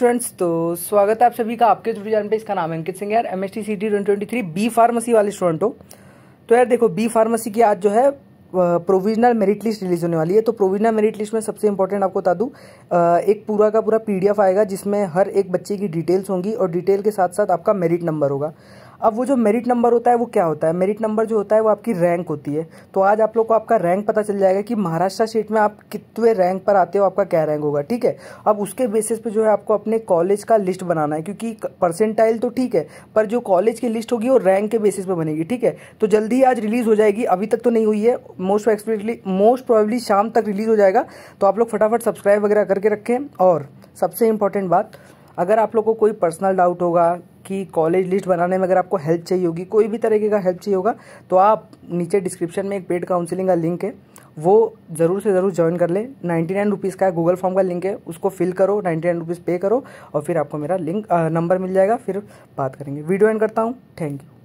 students तो स्वागत है आप सभी का आपके जान पे इसका नाम अंकित सिंह यार M S T C T twenty twenty three B pharmacy वाले स्टूडेंट हो तो यार देखो बी फार्मेसी की आज जो है प्रोविजनल मेरिट लिस्ट रिलीज होने वाली है तो प्रोविजनल मेरिट लिस्ट में सबसे इंपॉर्टेंट आपको बता दूँ एक पूरा का पूरा पीडीएफ आएगा जिसमें हर एक बच्चे की डिटेल्स होंगी और डिटेल के साथ साथ आपका मेरिट नंबर होगा अब वो जो मेरिट नंबर होता है वो क्या होता है मेरिट नंबर जो होता है वो आपकी रैंक होती है तो आज आप लोग को आपका रैंक पता चल जाएगा कि महाराष्ट्र स्टेट में आप कितने रैंक पर आते हो आपका क्या रैंक होगा ठीक है अब उसके बेसिस पे जो है आपको अपने कॉलेज का लिस्ट बनाना है क्योंकि परसेंटाइल तो ठीक है पर जो कॉलेज की लिस्ट होगी वो रैंक के बेसिस पर बनेगी ठीक है तो जल्दी ही आज रिलीज हो जाएगी अभी तक तो नहीं हुई है मोस्ट एक्सपेक्टली मोस्ट प्रॉब्ली शाम तक रिलीज हो जाएगा तो आप लोग फटाफट सब्सक्राइब वगैरह करके रखें और सबसे इंपॉर्टेंट बात अगर आप लोग को कोई पर्सनल डाउट होगा आपकी कॉलेज लिस्ट बनाने में अगर आपको हेल्प चाहिए होगी कोई भी तरीके का हेल्प चाहिए होगा तो आप नीचे डिस्क्रिप्शन में एक पेड काउंसिलिंग का लिंक है वो ज़रूर से ज़रूर ज्वाइन कर लें नाइन्टी नाइन रुपीज़ का गूगल फॉर्म का लिंक है उसको फिल करो नाइन्टी नाइन रुपीज़ पे करो और फिर आपको मेरा लिंक आ, नंबर मिल जाएगा फिर बात करेंगे वीडियो एंड करता हूँ थैंक यू